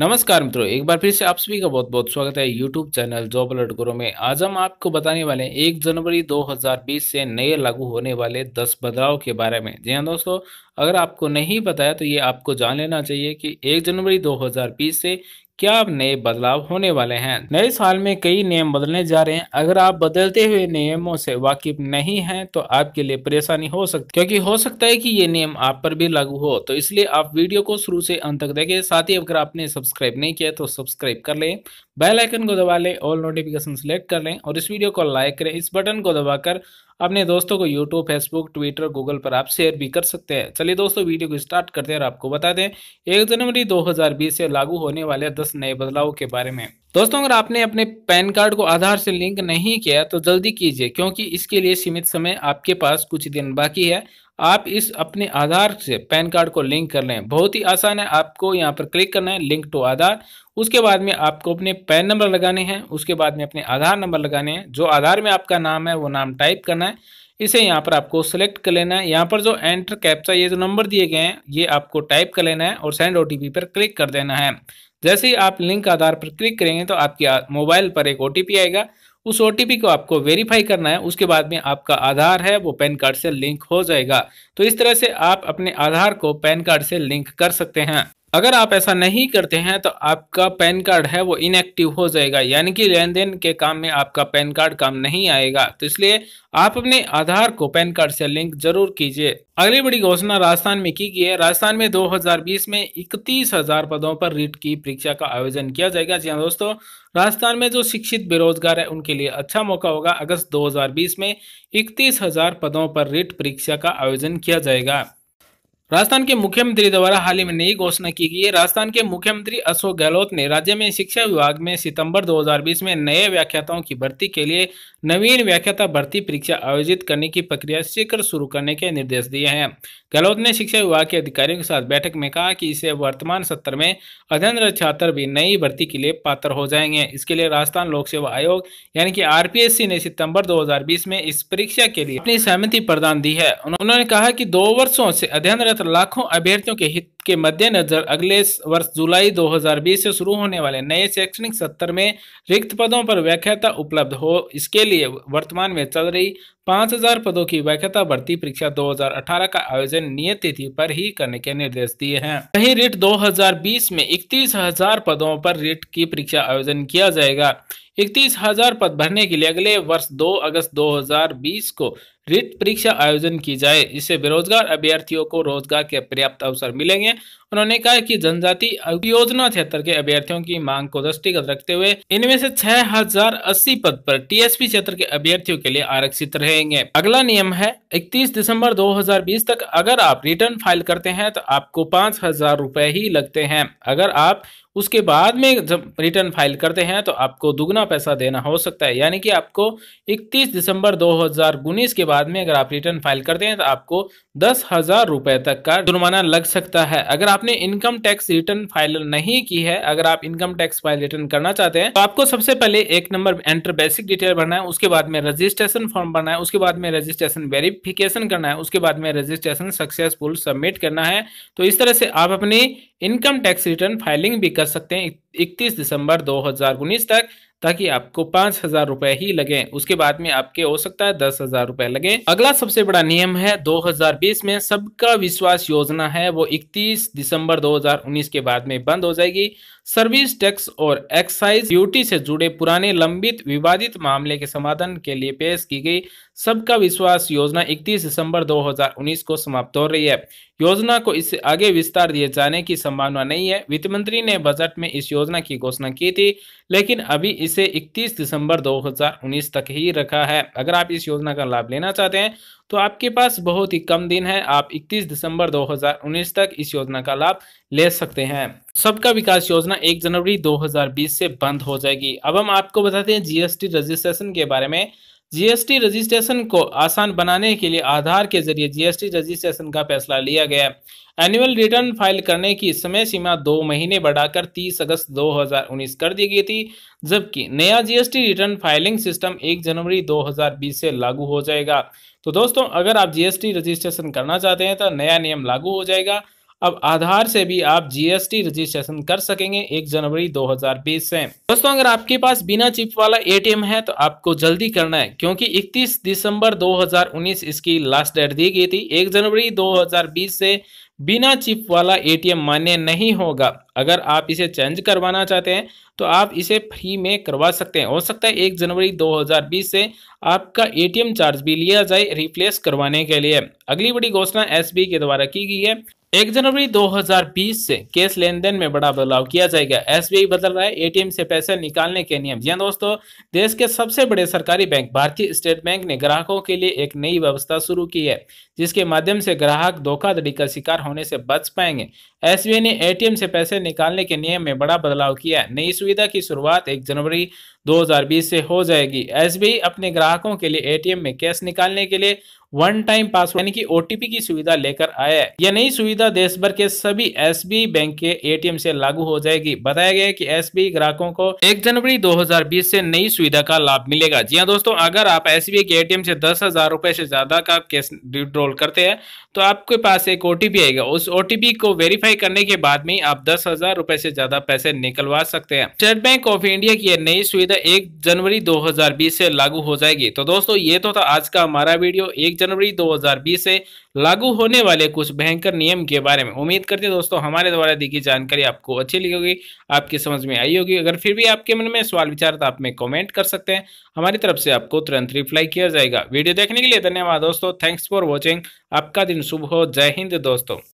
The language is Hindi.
नमस्कार मित्रों एक बार फिर से आप सभी का बहुत बहुत स्वागत है यूट्यूब चैनल जॉब अलर्ट गुरु में आज हम आपको बताने वाले हैं एक जनवरी 2020 से नए लागू होने वाले 10 बदलाव के बारे में जी हाँ दोस्तों अगर आपको नहीं पता है तो ये आपको जान लेना चाहिए कि एक जनवरी 2020 से क्या नए बदलाव होने वाले हैं नए साल में कई नियम बदलने जा रहे हैं अगर आप बदलते हुए नियमों से वाकिफ नहीं हैं तो आपके लिए परेशानी हो सकती क्योंकि हो सकता है कि ये नियम आप पर भी लागू हो तो इसलिए आप वीडियो को शुरू से अंत तक देखें साथ ही अगर आपने सब्सक्राइब नहीं किया तो सब्सक्राइब कर लें बेल आइकन को दबा लें ऑल नोटिफिकेशन सेलेक्ट कर लें और इस वीडियो को लाइक करें इस बटन को दबाकर अपने दोस्तों को यूट्यूब फेसबुक ट्विटर गूगल पर आप शेयर भी कर सकते हैं चलिए दोस्तों वीडियो को स्टार्ट करते हैं और आपको बता दें एक जनवरी 2020 से लागू होने वाले दस नए बदलाव के बारे में दोस्तों अगर आपने अपने पैन कार्ड को आधार से लिंक नहीं किया तो जल्दी कीजिए क्योंकि इसके लिए सीमित समय आपके पास कुछ दिन बाकी है आप इस अपने आधार से पैन कार्ड को लिंक कर लें बहुत ही आसान है आपको यहाँ पर क्लिक करना है लिंक टू आधार उसके बाद में आपको अपने पैन नंबर लगाने हैं उसके बाद में अपने आधार नंबर लगाने हैं जो आधार में आपका नाम है वो नाम टाइप करना है इसे यहाँ पर आपको सेलेक्ट कर लेना है यहाँ पर जो एंटर कैप्चा ये जो नंबर दिए गए हैं ये आपको टाइप कर लेना है और सेंड ओ पर क्लिक कर देना है जैसे ही आप लिंक आधार पर क्लिक करेंगे तो आपके मोबाइल पर एक ओ आएगा उस ओ को आपको वेरीफाई करना है उसके बाद में आपका आधार है वो पैन कार्ड से लिंक हो जाएगा तो इस तरह से आप अपने आधार को पैन कार्ड से लिंक कर सकते हैं अगर आप ऐसा नहीं करते हैं तो आपका पैन कार्ड है वो इनएक्टिव हो जाएगा यानी कि लेन देन के काम में आपका पैन कार्ड काम नहीं आएगा तो इसलिए आप अपने आधार को पैन कार्ड से लिंक जरूर कीजिए अगली बड़ी घोषणा राजस्थान में की गई है राजस्थान में 2020 में इकतीस हजार पदों पर रीट की परीक्षा का आयोजन किया जाएगा जी हाँ दोस्तों राजस्थान में जो शिक्षित बेरोजगार है उनके लिए अच्छा मौका होगा अगस्त दो में इकतीस हजार पदों पर रीट परीक्षा का आयोजन किया जाएगा राजस्थान के मुख्यमंत्री द्वारा हाल ही में नई घोषणा की गई है राजस्थान के मुख्यमंत्री अशोक गहलोत ने राज्य में शिक्षा विभाग में सितंबर 2020 में नए व्याख्याताओं की भर्ती के लिए नवीन व्याख्याता भर्ती परीक्षा आयोजित करने की प्रक्रिया शीघ्र शुरू करने के निर्देश दिए हैं गहलोत ने शिक्षा विभाग के अधिकारियों के साथ बैठक में कहा कि इसे वर्तमान सत्र में अध्ययनरत छात्र भी नई भर्ती के लिए पात्र हो जाएंगे इसके लिए राजस्थान लोक सेवा आयोग यानी कि आरपीएससी ने सितंबर 2020 में इस परीक्षा के लिए अपनी सहमति प्रदान दी है उन्होंने कहा कि दो वर्षों से अध्ययनरत लाखों अभ्यर्थियों के हित के मद्देनजर अगले वर्ष जुलाई 2020 से शुरू होने वाले नए शैक्षणिक सत्र में रिक्त पदों पर व्याख्याता उपलब्ध हो इसके लिए वर्तमान में चल रही 5000 पदों की व्याख्याता भर्ती परीक्षा 2018 का आयोजन नियत तिथि पर ही करने के निर्देश दिए हैं वही रिट 2020 में इकतीस हजार पदों पर रिट की परीक्षा आयोजन किया जाएगा इकतीस हजार पद भरने के लिए अगले वर्ष 2 अगस्त 2020 को रिट परीक्षा आयोजन की जाए इससे बेरोजगार अभ्यर्थियों को रोजगार के पर्याप्त अवसर मिलेंगे उन्होंने कहा कि जनजाति योजना क्षेत्र के अभ्यर्थियों की मांग को दृष्टिगत रखते हुए इनमें से 6080 पद पर टीएसपी क्षेत्र के अभ्यर्थियों के लिए आरक्षित रहेंगे अगला नियम है 31 दिसंबर 2020 तक अगर आप रिटर्न फाइल करते हैं तो आपको पाँच हजार ही लगते हैं अगर आप उसके बाद में जब रिटर्न फाइल करते हैं तो आपको दुगना पैसा देना हो सकता है यानी कि आपको 31 दिसंबर 2019 के बाद में अगर आप रिटर्न फाइल करते हैं तो आपको दस हज़ार रुपए तक का जुर्माना लग सकता है अगर आपने इनकम टैक्स रिटर्न फाइल नहीं की है अगर आप इनकम टैक्स फाइल रिटर्न करना चाहते हैं तो आपको सबसे पहले एक नंबर एंटर बेसिक डिटेल भरना है उसके बाद में रजिस्ट्रेशन फॉर्म भरना है उसके बाद में रजिस्ट्रेशन वेरिफिकेशन करना है उसके बाद में रजिस्ट्रेशन सक्सेसफुल सबमिट करना है तो इस तरह से आप अपनी इनकम टैक्स रिटर्न फाइलिंग भी कर सकते हैं इकतीस दिसंबर 2019 तक ताकि आपको पांच हजार रुपए ही लगे उसके बाद में आपके हो सकता है दस हजार रुपए लगे अगला सबसे बड़ा नियम है 2020 में सबका विश्वास योजना है वो 31 दिसंबर 2019 के बाद में बंद हो जाएगी सर्विस टैक्स और एक्साइज ड्यूटी से जुड़े पुराने लंबित विवादित मामले के समाधान के लिए पेश की गई सबका विश्वास योजना 31 दिसंबर 2019 को समाप्त हो रही है योजना को इससे आगे विस्तार दिए जाने की संभावना नहीं है वित्त मंत्री ने बजट में इस योजना की घोषणा की थी लेकिन अभी इसे 31 दिसंबर 2019 तक ही रखा है अगर आप इस योजना का लाभ लेना चाहते हैं तो आपके पास बहुत ही कम दिन है आप 31 दिसंबर 2019 तक इस योजना का लाभ ले सकते हैं सबका विकास योजना 1 जनवरी 2020 से बंद हो जाएगी अब हम आपको बताते हैं जीएसटी रजिस्ट्रेशन के बारे में जीएसटी रजिस्ट्रेशन को आसान बनाने के लिए आधार के जरिए जीएसटी रजिस्ट्रेशन का फैसला लिया गया एनुअल रिटर्न फाइल करने की समय सीमा दो महीने बढ़ाकर 30 अगस्त 2019 कर दी गई थी जबकि नया जीएसटी रिटर्न फाइलिंग सिस्टम 1 जनवरी 2020 से लागू हो जाएगा तो दोस्तों अगर आप जीएसटी रजिस्ट्रेशन करना चाहते हैं तो नया नियम लागू हो जाएगा अब आधार से भी आप जीएसटी रजिस्ट्रेशन कर सकेंगे एक जनवरी 2020 से दोस्तों अगर आपके पास बिना चिप वाला एटीएम है तो आपको जल्दी करना है क्योंकि 31 दिसंबर 2019 इसकी लास्ट डेट दी गई थी एक जनवरी 2020 से बिना चिप वाला एटीएम मान्य नहीं होगा अगर आप इसे चेंज करवाना चाहते हैं तो आप इसे फ्री में करवा सकते हैं हो सकता है एक जनवरी 2020 से आपका एटीएम चार्ज भी लिया जाए रिप्लेस करवाने के लिए अगली बड़ी घोषणा एसबी के द्वारा की गई है एक जनवरी 2020 से केस लेन देन में बड़ा बदलाव किया जाएगा एसबीआई बदल रहा है एटीएम से पैसे निकालने के नियम जी हाँ दोस्तों देश के सबसे बड़े सरकारी बैंक भारतीय स्टेट बैंक ने ग्राहकों के लिए एक नई व्यवस्था शुरू की है जिसके माध्यम से ग्राहक धोखाधड़ी का शिकार होने से बच पाएंगे एस ने एटीएम से पैसे निकालने के नियम में बड़ा बदलाव किया है नई सुविधा की शुरुआत एक जनवरी दो से हो जाएगी एस अपने ग्राहकों के लिए ए में कैश निकालने के लिए वन टाइम पासवर्ड यानी कि ओटीपी की सुविधा लेकर आया है यह नई सुविधा देश भर के सभी एस बैंक के एटीएम से लागू हो जाएगी बताया गया है कि एस ग्राहकों को 1 जनवरी 2020 से नई सुविधा का लाभ मिलेगा जी हाँ दोस्तों अगर आप एस के एटीएम से दस हजार रूपए से ज्यादा का कैश विड्रॉल करते हैं तो आपके पास एक ओटीपी आएगा उस ओटीपी को वेरीफाई करने के बाद में आप दस हजार से ज्यादा पैसे निकलवा सकते हैं स्टेट बैंक ऑफ इंडिया की यह नई सुविधा एक जनवरी दो से लागू हो जाएगी तो दोस्तों ये तो था आज का हमारा वीडियो एक जनवरी 2020 से लागू होने वाले कुछ भयंकर नियम के बारे में उम्मीद करते हैं दोस्तों हमारे द्वारा दी गई जानकारी आपको अच्छी लगी होगी आपकी समझ में आई होगी अगर फिर भी आपके मन में सवाल विचार तो आप में कॉमेंट कर सकते हैं हमारी तरफ से आपको तुरंत रिप्लाई किया जाएगा वीडियो देखने के लिए धन्यवाद दोस्तों थैंक्स फॉर वॉचिंग आपका दिन शुभ हो जय हिंद दोस्तों